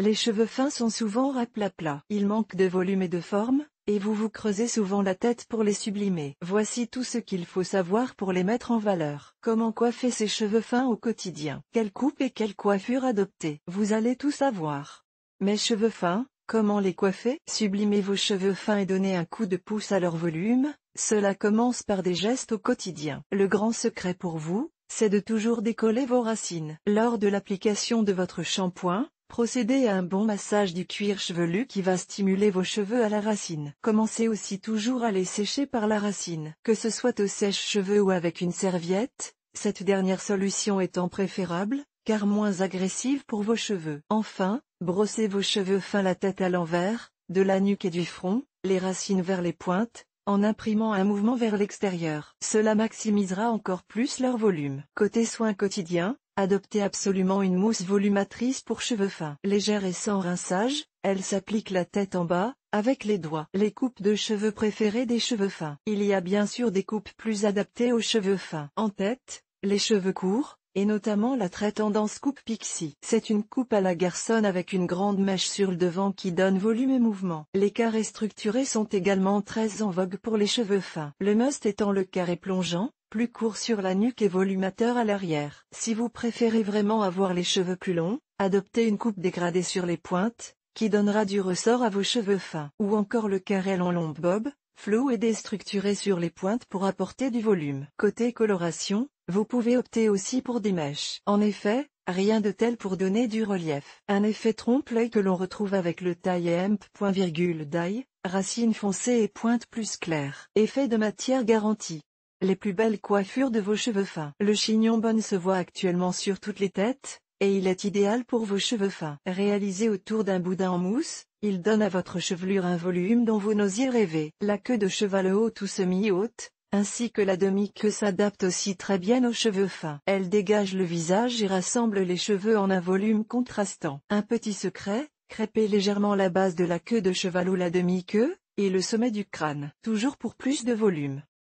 Les cheveux fins sont souvent raplapla. Ils manquent de volume et de forme, et vous vous creusez souvent la tête pour les sublimer. Voici tout ce qu'il faut savoir pour les mettre en valeur. Comment coiffer ses cheveux fins au quotidien Quelle coupe et quelle coiffure adopter Vous allez tout savoir. Mes cheveux fins, comment les coiffer Sublimez vos cheveux fins et donnez un coup de pouce à leur volume, cela commence par des gestes au quotidien. Le grand secret pour vous, c'est de toujours décoller vos racines. Lors de l'application de votre shampoing, Procédez à un bon massage du cuir chevelu qui va stimuler vos cheveux à la racine. Commencez aussi toujours à les sécher par la racine. Que ce soit au sèche-cheveux ou avec une serviette, cette dernière solution étant préférable, car moins agressive pour vos cheveux. Enfin, brossez vos cheveux fins la tête à l'envers, de la nuque et du front, les racines vers les pointes, en imprimant un mouvement vers l'extérieur. Cela maximisera encore plus leur volume. Côté soins quotidiens, Adoptez absolument une mousse volumatrice pour cheveux fins. Légère et sans rinçage, elle s'applique la tête en bas, avec les doigts. Les coupes de cheveux préférées des cheveux fins. Il y a bien sûr des coupes plus adaptées aux cheveux fins. En tête, les cheveux courts, et notamment la très tendance coupe pixie. C'est une coupe à la garçonne avec une grande mèche sur le devant qui donne volume et mouvement. Les carrés structurés sont également très en vogue pour les cheveux fins. Le must étant le carré plongeant, plus court sur la nuque et volumateur à l'arrière. Si vous préférez vraiment avoir les cheveux plus longs, adoptez une coupe dégradée sur les pointes, qui donnera du ressort à vos cheveux fins. Ou encore le carrel en long bob, flou et déstructuré sur les pointes pour apporter du volume. Côté coloration, vous pouvez opter aussi pour des mèches. En effet, rien de tel pour donner du relief. Un effet trompe-l'œil que l'on retrouve avec le taille et point virgule racine foncée et pointe plus claire. Effet de matière garantie les plus belles coiffures de vos cheveux fins. Le chignon bonne se voit actuellement sur toutes les têtes, et il est idéal pour vos cheveux fins. Réalisé autour d'un boudin en mousse, il donne à votre chevelure un volume dont vous n'osiez rêver. La queue de cheval haute ou semi-haute, ainsi que la demi-queue s'adapte aussi très bien aux cheveux fins. Elle dégage le visage et rassemble les cheveux en un volume contrastant. Un petit secret, crêpez légèrement la base de la queue de cheval ou la demi-queue, et le sommet du crâne. Toujours pour plus de volume.